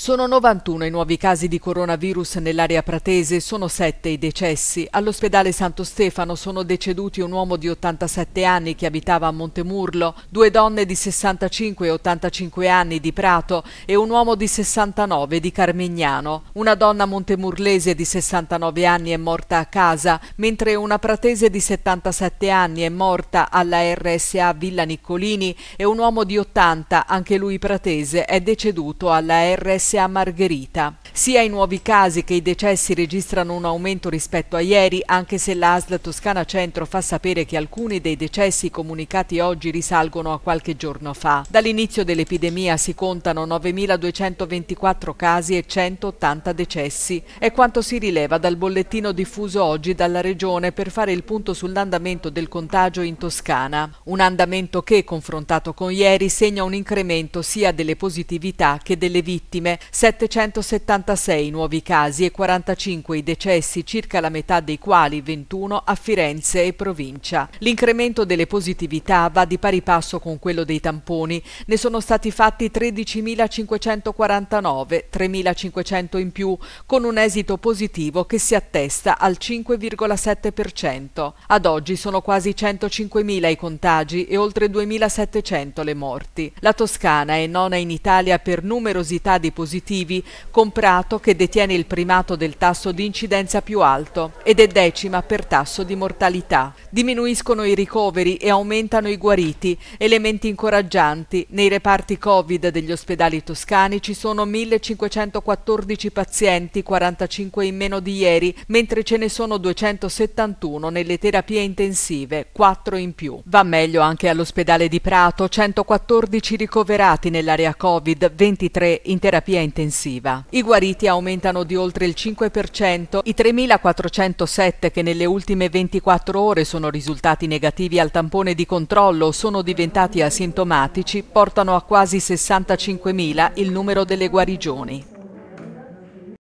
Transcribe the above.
Sono 91 i nuovi casi di coronavirus nell'area pratese, sono 7 i decessi. All'ospedale Santo Stefano sono deceduti un uomo di 87 anni che abitava a Montemurlo, due donne di 65 e 85 anni di Prato e un uomo di 69 di Carmignano. Una donna montemurlese di 69 anni è morta a casa, mentre una pratese di 77 anni è morta alla RSA Villa Niccolini e un uomo di 80, anche lui pratese, è deceduto alla RSA complesse a Margherita. Sia i nuovi casi che i decessi registrano un aumento rispetto a ieri, anche se l'ASL Toscana Centro fa sapere che alcuni dei decessi comunicati oggi risalgono a qualche giorno fa. Dall'inizio dell'epidemia si contano 9.224 casi e 180 decessi. È quanto si rileva dal bollettino diffuso oggi dalla Regione per fare il punto sull'andamento del contagio in Toscana. Un andamento che, confrontato con ieri, segna un incremento sia delle positività che delle vittime, 776 nuovi casi e 45 i decessi, circa la metà dei quali 21 a Firenze e provincia. L'incremento delle positività va di pari passo con quello dei tamponi. Ne sono stati fatti 13.549, 3.500 in più, con un esito positivo che si attesta al 5,7%. Ad oggi sono quasi 105.000 i contagi e oltre 2.700 le morti. La Toscana è nona in Italia per numerosità di positività positivi, comprato che detiene il primato del tasso di incidenza più alto ed è decima per tasso di mortalità. Diminuiscono i ricoveri e aumentano i guariti, elementi incoraggianti. Nei reparti Covid degli ospedali toscani ci sono 1514 pazienti, 45 in meno di ieri, mentre ce ne sono 271 nelle terapie intensive, 4 in più. Va meglio anche all'ospedale di Prato, 114 ricoverati nell'area Covid, 23 in terapia terapia intensiva. I guariti aumentano di oltre il 5%, i 3.407 che nelle ultime 24 ore sono risultati negativi al tampone di controllo o sono diventati asintomatici portano a quasi 65.000 il numero delle guarigioni.